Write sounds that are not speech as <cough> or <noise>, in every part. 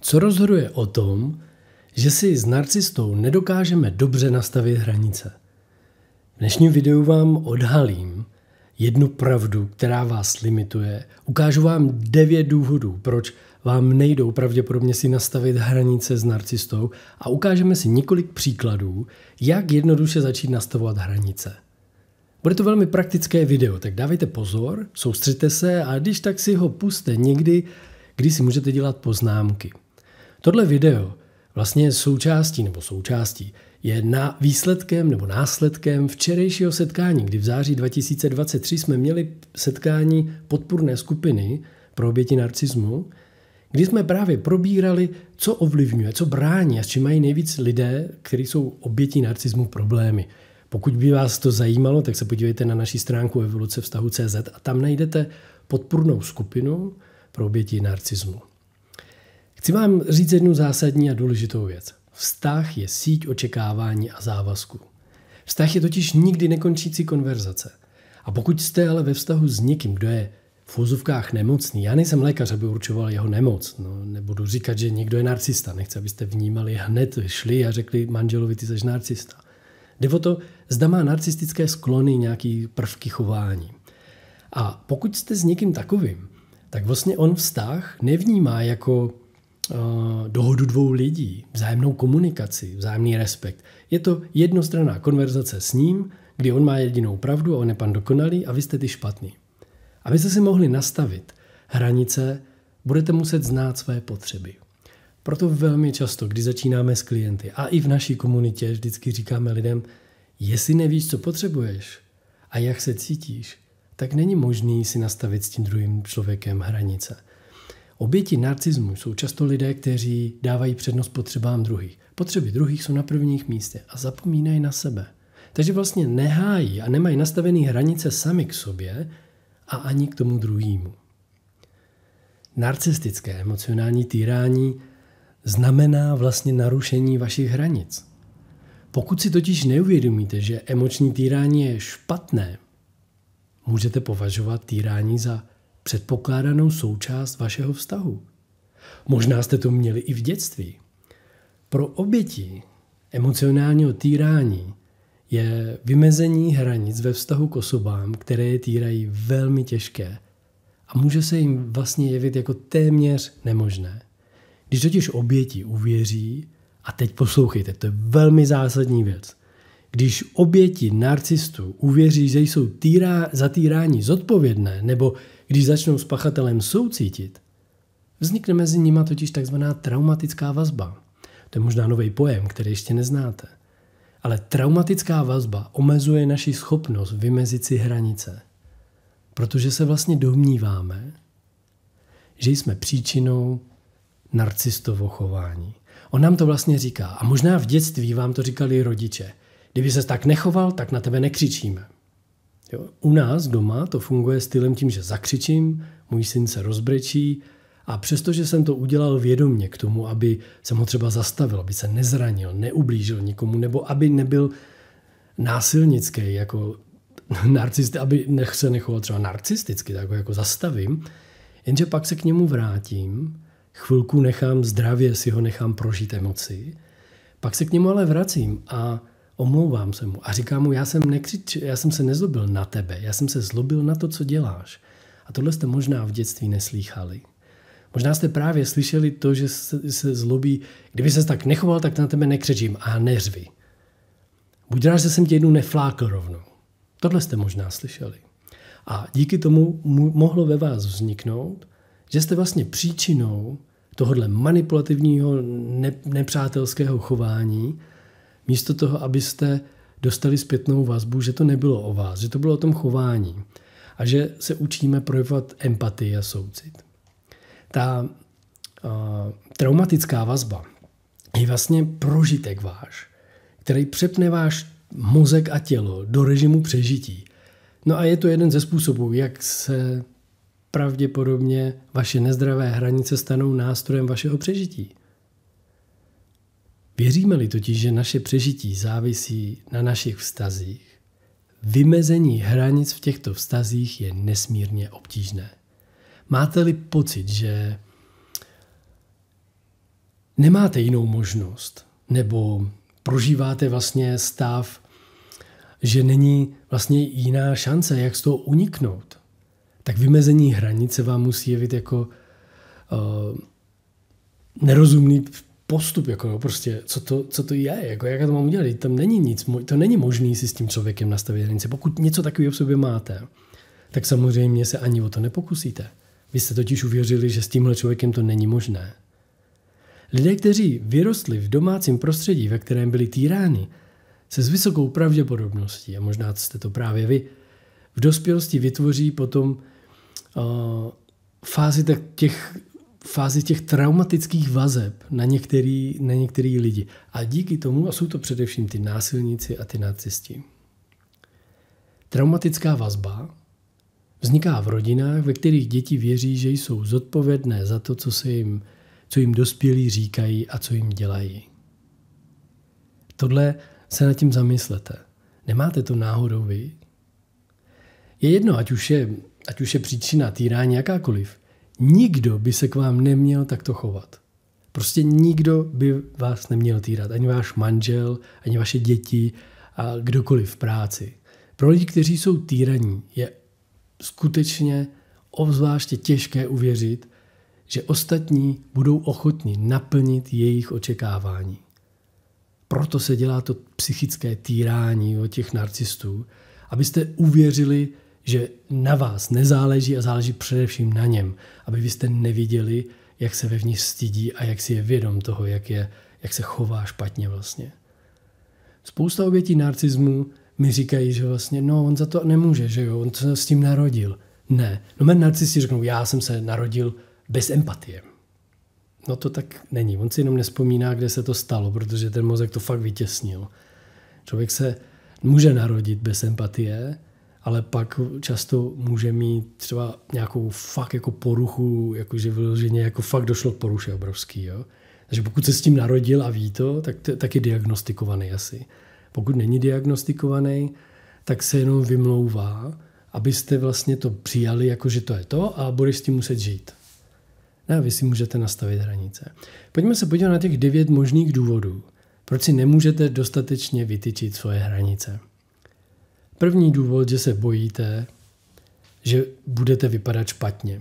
Co rozhoduje o tom, že si s narcistou nedokážeme dobře nastavit hranice? V dnešním videu vám odhalím jednu pravdu, která vás limituje. Ukážu vám devět důvodů, proč vám nejdou pravděpodobně si nastavit hranice s narcistou a ukážeme si několik příkladů, jak jednoduše začít nastavovat hranice. Bude to velmi praktické video, tak dávejte pozor, soustřete se a když tak si ho puste někdy, kdy si můžete dělat poznámky. Tohle video vlastně součástí nebo součástí je na výsledkem nebo následkem včerejšího setkání, kdy v září 2023 jsme měli setkání podpůrné skupiny pro oběti narcismu, kdy jsme právě probírali, co ovlivňuje, co brání a s čím mají nejvíc lidé, kteří jsou oběti narcismu problémy. Pokud by vás to zajímalo, tak se podívejte na naší stránku evoluce a tam najdete podpůrnou skupinu pro oběti narcismu. Chci vám říct jednu zásadní a důležitou věc. Vztah je síť očekávání a závazků. Vztah je totiž nikdy nekončící konverzace. A pokud jste ale ve vztahu s někým, kdo je v úzovkách nemocný, já nejsem lékař, aby určoval jeho nemoc. No, nebudu říkat, že někdo je narcista. Nechci, abyste vnímali hned, šli a řekli manželovi, ty jsi narcista. Jde o to, zda má narcistické sklony nějaký prvky chování. A pokud jste s někým takovým, tak vlastně on vztah nevnímá jako Eh, dohodu dvou lidí, vzájemnou komunikaci, vzájemný respekt. Je to jednostranná konverzace s ním, kdy on má jedinou pravdu a on je pan dokonalý a vy jste ty špatný. Abyste si mohli nastavit hranice, budete muset znát své potřeby. Proto velmi často, když začínáme s klienty a i v naší komunitě vždycky říkáme lidem, jestli nevíš, co potřebuješ a jak se cítíš, tak není možný si nastavit s tím druhým člověkem hranice. Oběti narcismu jsou často lidé, kteří dávají přednost potřebám druhých. Potřeby druhých jsou na prvních místě a zapomínají na sebe. Takže vlastně nehájí a nemají nastavené hranice sami k sobě a ani k tomu druhému. Narcistické emocionální týrání znamená vlastně narušení vašich hranic. Pokud si totiž neuvědomíte, že emoční týrání je špatné, můžete považovat týrání za předpokládanou součást vašeho vztahu. Možná jste to měli i v dětství. Pro oběti emocionálního týrání je vymezení hranic ve vztahu k osobám, které je týrají, velmi těžké a může se jim vlastně jevit jako téměř nemožné. Když totiž oběti uvěří, a teď poslouchejte, to je velmi zásadní věc, když oběti narcistů uvěří, že jsou týra, za týrání zodpovědné nebo když začnou s pachatelem soucítit, vznikne mezi nima totiž takzvaná traumatická vazba. To je možná nový pojem, který ještě neznáte. Ale traumatická vazba omezuje naši schopnost vymezit si hranice. Protože se vlastně domníváme, že jsme příčinou narcistovo chování. On nám to vlastně říká. A možná v dětství vám to říkali rodiče. Kdyby se tak nechoval, tak na tebe nekřičíme. Jo? U nás doma to funguje stylem tím, že zakřičím, můj syn se rozbrečí a přestože jsem to udělal vědomně k tomu, aby jsem ho třeba zastavil, aby se nezranil, neublížil nikomu, nebo aby nebyl násilnický, jako <laughs> narcist, aby nech se nechoval třeba narcisticky, tak ho jako zastavím, jenže pak se k němu vrátím, chvilku nechám zdravě, si ho nechám prožít emoci, pak se k němu ale vracím a omlouvám se mu a říkám mu, já jsem, nekřič, já jsem se nezlobil na tebe, já jsem se zlobil na to, co děláš. A tohle jste možná v dětství neslýchali. Možná jste právě slyšeli to, že se, se zlobí, kdyby se tak nechoval, tak na tebe nekřečím a neřvi. Buď rád, že jsem tě jednou neflákl rovnou. Tohle jste možná slyšeli. A díky tomu mohlo ve vás vzniknout, že jste vlastně příčinou tohohle manipulativního, nepřátelského chování, Místo toho, abyste dostali zpětnou vazbu, že to nebylo o vás, že to bylo o tom chování a že se učíme projevovat empatii a soucit. Ta uh, traumatická vazba je vlastně prožitek váš, který přepne váš mozek a tělo do režimu přežití. No a je to jeden ze způsobů, jak se pravděpodobně vaše nezdravé hranice stanou nástrojem vašeho přežití. Věříme-li totiž, že naše přežití závisí na našich vztazích, vymezení hranic v těchto vztazích je nesmírně obtížné. Máte-li pocit, že nemáte jinou možnost, nebo prožíváte vlastně stav, že není vlastně jiná šance, jak z toho uniknout, tak vymezení hranice vám musí jevit jako uh, nerozumný postup, jako jo, prostě, co to, co to je, jako jak to mám udělat, tam není nic, to není možný si s tím člověkem nastavit hranice. Pokud něco takového v sobě máte, tak samozřejmě se ani o to nepokusíte. Vy jste totiž uvěřili, že s tímhle člověkem to není možné. Lidé, kteří vyrostli v domácím prostředí, ve kterém byli týráni, se s vysokou pravděpodobností, a možná jste to právě vy, v dospělosti vytvoří potom uh, fázi tak těch fázi těch traumatických vazeb na některý, na některý lidi. A díky tomu, a jsou to především ty násilníci a ty nacisti, traumatická vazba vzniká v rodinách, ve kterých děti věří, že jsou zodpovědné za to, co, se jim, co jim dospělí říkají a co jim dělají. Tohle se nad tím zamyslete. Nemáte to náhodou vy? Je jedno, ať už je, ať už je příčina týrání jakákoliv. Nikdo by se k vám neměl takto chovat. Prostě nikdo by vás neměl týrat, ani váš manžel, ani vaše děti a kdokoliv v práci. Pro lidi, kteří jsou týraní, je skutečně obzvláště těžké uvěřit, že ostatní budou ochotni naplnit jejich očekávání. Proto se dělá to psychické týrání od těch narcistů, abyste uvěřili, že na vás nezáleží a záleží především na něm, aby vy jste neviděli, jak se vevnitř stydí a jak si je vědom toho, jak, je, jak se chová špatně vlastně. Spousta obětí narcismu mi říkají, že vlastně, no on za to nemůže, že jo, on se s tím narodil. Ne. No mé narcisti řeknou, já jsem se narodil bez empatie. No to tak není. On si jenom nespomíná, kde se to stalo, protože ten mozek to fakt vytěsnil. Člověk se může narodit bez empatie, ale pak často může mít třeba nějakou fakt jako poruchu, jakože vyloženě jako fakt došlo k poruše obrovský. Jo? Takže pokud se s tím narodil a ví to, tak, tak je diagnostikovaný asi. Pokud není diagnostikovaný, tak se jenom vymlouvá, abyste vlastně to přijali, jako že to je to a budeš s tím muset žít. Ne, vy si můžete nastavit hranice. Pojďme se podívat na těch devět možných důvodů, proč si nemůžete dostatečně vytyčit svoje hranice. První důvod, že se bojíte, že budete vypadat špatně.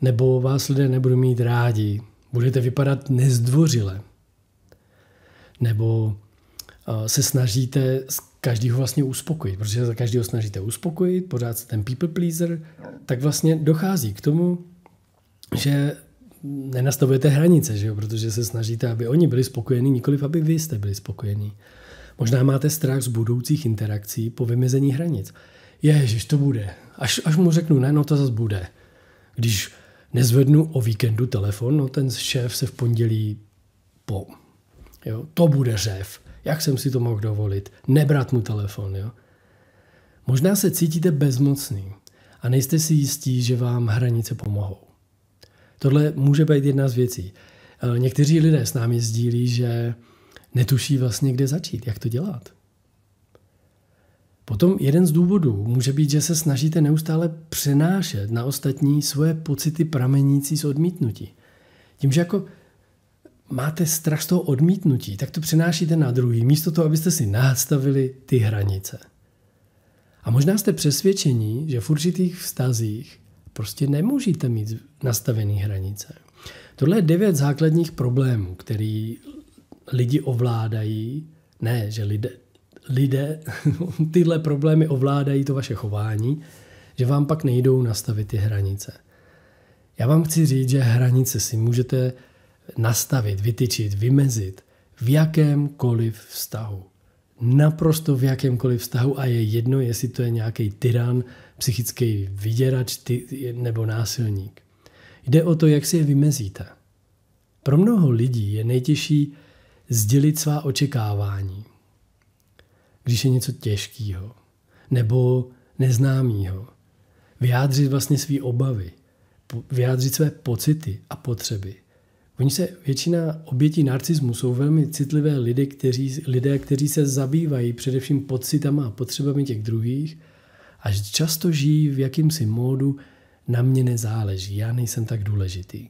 Nebo vás lidé nebudou mít rádi. Budete vypadat nezdvořile. Nebo eh, se snažíte každýho vlastně uspokojit, protože se každého snažíte uspokojit, pořád se ten people pleaser, tak vlastně dochází k tomu, že nenastavujete hranice, že jo? protože se snažíte, aby oni byli spokojení, nikoliv aby vy jste byli spokojení. Možná máte strach z budoucích interakcí po vymezení hranic. Ježiš, to bude. Až, až mu řeknu ne, no to zase bude. Když nezvednu o víkendu telefon, no ten šéf se v pondělí po. Jo, to bude řev. Jak jsem si to mohl dovolit? Nebrat mu telefon, jo? Možná se cítíte bezmocný a nejste si jistí, že vám hranice pomohou. Tohle může být jedna z věcí. E, někteří lidé s námi sdílí, že netuší vlastně, kde začít, jak to dělat. Potom jeden z důvodů může být, že se snažíte neustále přenášet na ostatní svoje pocity pramenící z odmítnutí. Tím, že jako máte strach z toho odmítnutí, tak to přenášíte na druhý, místo toho, abyste si nastavili ty hranice. A možná jste přesvědčení, že v určitých vztazích prostě nemůžete mít nastavený hranice. Tohle je devět základních problémů, který lidi ovládají, ne, že lidé, lidé <laughs> tyhle problémy ovládají to vaše chování, že vám pak nejdou nastavit ty hranice. Já vám chci říct, že hranice si můžete nastavit, vytyčit, vymezit v jakémkoliv vztahu. Naprosto v jakémkoliv vztahu a je jedno, jestli to je nějaký tyran, psychický vyděrač ty, nebo násilník. Jde o to, jak si je vymezíte. Pro mnoho lidí je nejtěžší sdělit svá očekávání, když je něco těžkého nebo neznámého. Vyjádřit vlastně své obavy, vyjádřit své pocity a potřeby. Oni se, většina obětí narcismu jsou velmi citlivé lidé kteří, lidé, kteří se zabývají především pocitama a potřebami těch druhých, až často žijí v jakýmsi módu na mě nezáleží, já nejsem tak důležitý.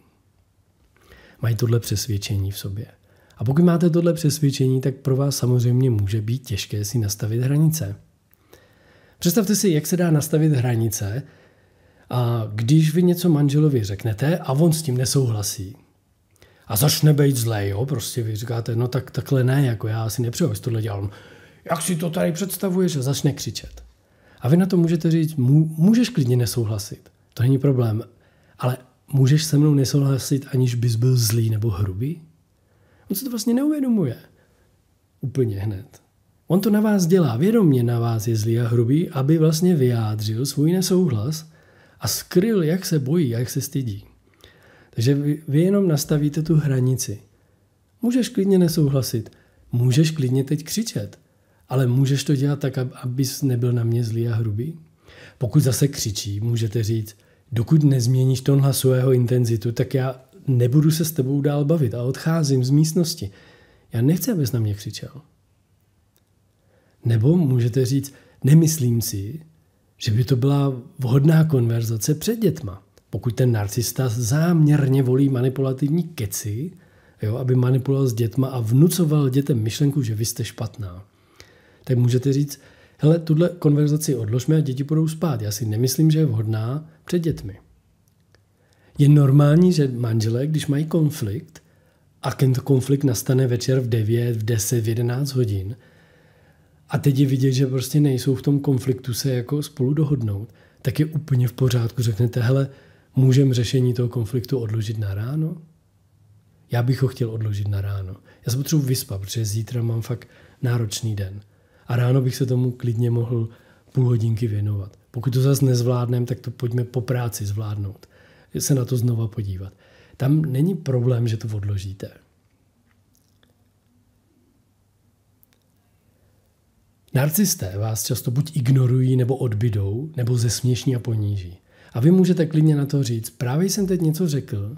Mají tohle přesvědčení v sobě. A pokud máte tohle přesvědčení, tak pro vás samozřejmě může být těžké si nastavit hranice. Představte si, jak se dá nastavit hranice, a když vy něco manželovi řeknete a on s tím nesouhlasí. A začne být zlej, jo, prostě vy říkáte, no tak takhle ne, jako já si nepřeju, jestli tohle dělám. Jak si to tady představuješ? A začne křičet. A vy na to můžete říct, můžeš klidně nesouhlasit, to není problém, ale můžeš se mnou nesouhlasit, aniž bys byl zlý nebo hrubý? on se to vlastně neuvědomuje úplně hned. On to na vás dělá, vědomně na vás je zlý a hrubý, aby vlastně vyjádřil svůj nesouhlas a skryl, jak se bojí, jak se stydí. Takže vy, vy jenom nastavíte tu hranici. Můžeš klidně nesouhlasit, můžeš klidně teď křičet, ale můžeš to dělat tak, abys nebyl na mě zlý a hrubý. Pokud zase křičí, můžete říct, dokud nezměníš tón hlasového intenzitu, tak já nebudu se s tebou dál bavit a odcházím z místnosti. Já nechci, abys na mě křičel. Nebo můžete říct, nemyslím si, že by to byla vhodná konverzace před dětma. Pokud ten narcista záměrně volí manipulativní keci, jo, aby manipuloval s dětma a vnucoval dětem myšlenku, že vy jste špatná, tak můžete říct, hele, tuhle konverzaci odložme a děti budou spát. Já si nemyslím, že je vhodná před dětmi. Je normální, že manželé, když mají konflikt, a ten konflikt nastane večer v 9, v 10, v 11 hodin, a teď je vidět, že prostě nejsou v tom konfliktu se jako spolu dohodnout, tak je úplně v pořádku. Řeknete, hele, můžeme řešení toho konfliktu odložit na ráno? Já bych ho chtěl odložit na ráno. Já se potřebuji vyspat, protože zítra mám fakt náročný den. A ráno bych se tomu klidně mohl půl hodinky věnovat. Pokud to zase nezvládneme, tak to pojďme po práci zvládnout se na to znova podívat. Tam není problém, že to odložíte. Narcisté vás často buď ignorují, nebo odbydou, nebo zesměšní a poníží. A vy můžete klidně na to říct, právě jsem teď něco řekl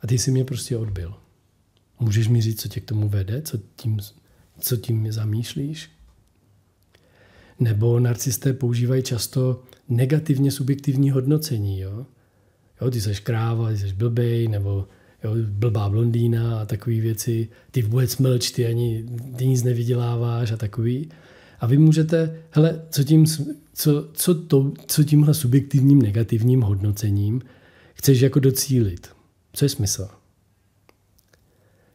a ty jsi mě prostě odbil. Můžeš mi říct, co tě k tomu vede, co tím, co tím zamýšlíš? Nebo narcisté používají často negativně subjektivní hodnocení. Jo? jo, ty seš kráva, ty seš blbej, nebo jo, blbá blondýna a takové věci, ty vůbec mlč, ty ani ty nic nevyděláváš a takový. A vy můžete, hele, co, tím, co, co, to, co tímhle subjektivním negativním hodnocením chceš jako docílit? Co je smysl?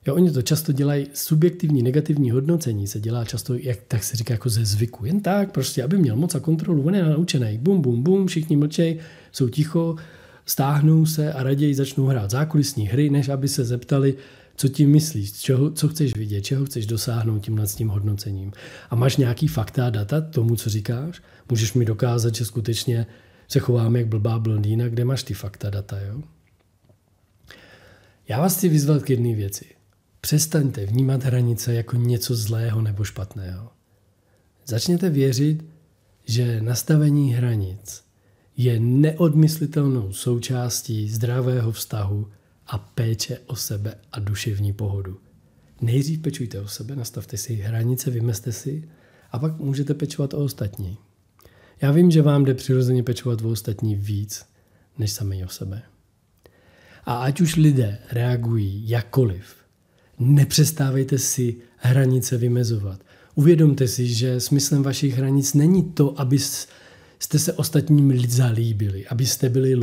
Jo, oni to často dělají, subjektivní negativní hodnocení se dělá často, jak tak se říká, jako ze zvyku. Jen tak, prostě, aby měl moc a kontrolu, on je naučený. Bum, bum, bum, všichni mlčej, jsou ticho, stáhnou se a raději začnou hrát zákulisní hry, než aby se zeptali, co tím myslíš, čeho, co chceš vidět, čeho chceš dosáhnout tím nad tím hodnocením. A máš nějaký fakta a data tomu, co říkáš? Můžeš mi dokázat, že skutečně se chovám jak blbá blondýna, kde máš ty fakta data, jo? Já vás chci vyzvat k jedné věci. Přestaňte vnímat hranice jako něco zlého nebo špatného. Začněte věřit, že nastavení hranic je neodmyslitelnou součástí zdravého vztahu a péče o sebe a duševní pohodu. Nejdřív pečujte o sebe, nastavte si hranice, vymezte si a pak můžete pečovat o ostatní. Já vím, že vám jde přirozeně pečovat o ostatní víc než sami o sebe. A ať už lidé reagují jakkoliv, nepřestávejte si hranice vymezovat. Uvědomte si, že smyslem vašich hranic není to, abyste jste se ostatním zalíbili, abyste byli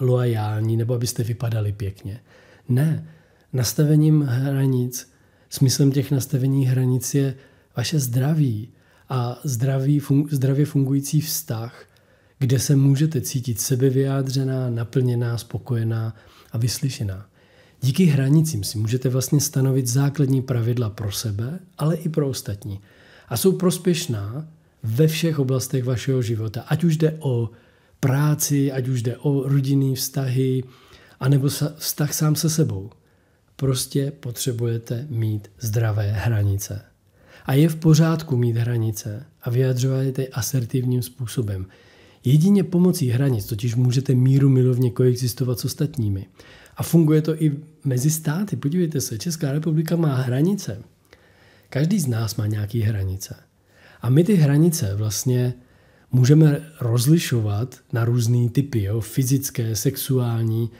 loajální nebo abyste vypadali pěkně. Ne, nastavením hranic, smyslem těch nastavení hranic je vaše zdraví a zdraví fun, zdravě fungující vztah, kde se můžete cítit sebevyjádřená, naplněná, spokojená a vyslyšená. Díky hranicím si můžete vlastně stanovit základní pravidla pro sebe, ale i pro ostatní. A jsou prospěšná ve všech oblastech vašeho života. Ať už jde o práci, ať už jde o rodinný vztahy, anebo vztah sám se sebou. Prostě potřebujete mít zdravé hranice. A je v pořádku mít hranice a vyjadřovat je asertivním způsobem. Jedině pomocí hranic totiž můžete míru milovně koexistovat s ostatními. A funguje to i mezi státy. Podívejte se, Česká republika má hranice. Každý z nás má nějaké hranice. A my ty hranice vlastně můžeme rozlišovat na různé typy, jo? fyzické, sexuální,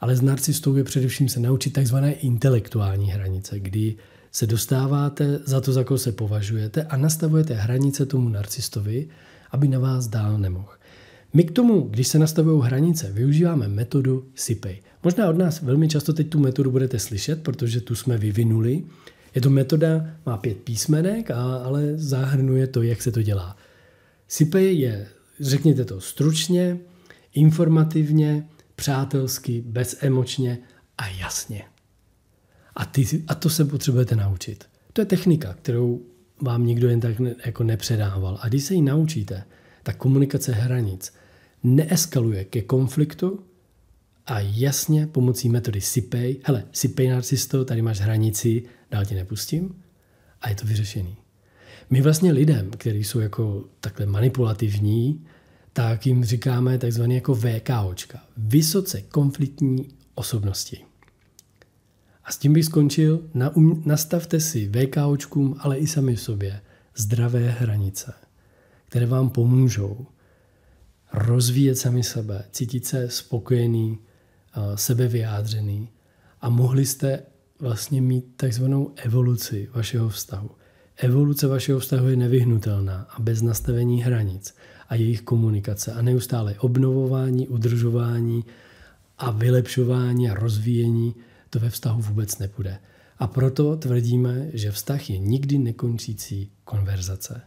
ale s narcistou je především se naučit takzvané intelektuální hranice, kdy se dostáváte za to, za koho se považujete a nastavujete hranice tomu narcistovi, aby na vás dál nemohl. My k tomu, když se nastavují hranice, využíváme metodu SIPEJ. Možná od nás velmi často teď tu metodu budete slyšet, protože tu jsme vyvinuli je to metoda, má pět písmenek, a, ale zahrnuje to, jak se to dělá. SIPE je, řekněte to stručně, informativně, přátelsky, bezemočně a jasně. A, ty, a to se potřebujete naučit. To je technika, kterou vám nikdo jen tak ne, jako nepředával. A když se ji naučíte, tak komunikace hranic neeskaluje ke konfliktu, a jasně pomocí metody sipej, hele, sipej narcisto, tady máš hranici, dál tě nepustím a je to vyřešený. My vlastně lidem, kteří jsou jako takhle manipulativní, tak jim říkáme takzvané jako VKOčka, vysoce konfliktní osobnosti. A s tím bych skončil. Na, um, nastavte si VKOčkům, ale i sami sobě zdravé hranice, které vám pomůžou rozvíjet sami sebe, cítit se spokojený, Eh, sebevyjádřený a mohli jste vlastně mít takzvanou evoluci vašeho vztahu. Evoluce vašeho vztahu je nevyhnutelná a bez nastavení hranic a jejich komunikace a neustále obnovování, udržování a vylepšování a rozvíjení to ve vztahu vůbec nepůjde. A proto tvrdíme, že vztah je nikdy nekončící konverzace.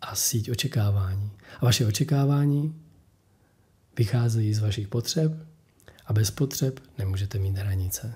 A síť očekávání. A vaše očekávání vycházejí z vašich potřeb a bez potřeb nemůžete mít hranice.